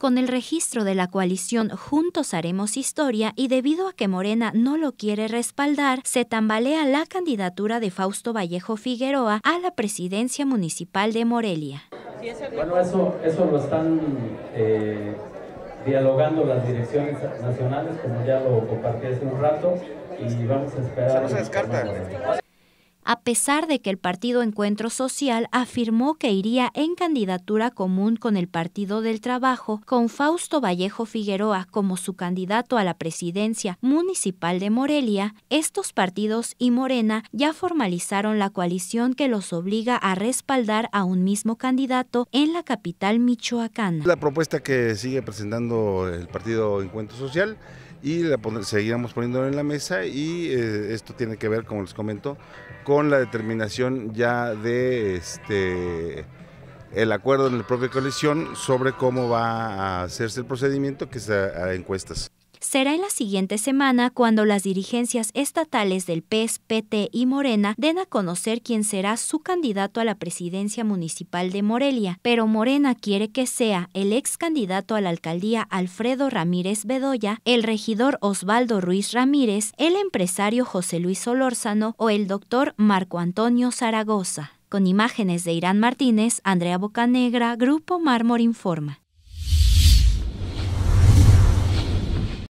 con el registro de la coalición Juntos Haremos Historia y debido a que Morena no lo quiere respaldar, se tambalea la candidatura de Fausto Vallejo Figueroa a la presidencia municipal de Morelia. Bueno, eso, eso lo están eh, dialogando las direcciones nacionales, como ya lo compartí hace un rato, y vamos a esperar a pesar de que el partido Encuentro Social afirmó que iría en candidatura común con el Partido del Trabajo, con Fausto Vallejo Figueroa como su candidato a la presidencia municipal de Morelia, estos partidos y Morena ya formalizaron la coalición que los obliga a respaldar a un mismo candidato en la capital Michoacán. La propuesta que sigue presentando el partido Encuentro Social y la seguiremos poniéndola en la mesa y eh, esto tiene que ver, como les comento, con la determinación ya de este el acuerdo en el propia coalición sobre cómo va a hacerse el procedimiento que es a encuestas. Será en la siguiente semana cuando las dirigencias estatales del PES, PT y Morena den a conocer quién será su candidato a la presidencia municipal de Morelia, pero Morena quiere que sea el ex candidato a la alcaldía Alfredo Ramírez Bedoya, el regidor Osvaldo Ruiz Ramírez, el empresario José Luis Olórzano o el doctor Marco Antonio Zaragoza. Con imágenes de Irán Martínez, Andrea Bocanegra, Grupo Mármor Informa.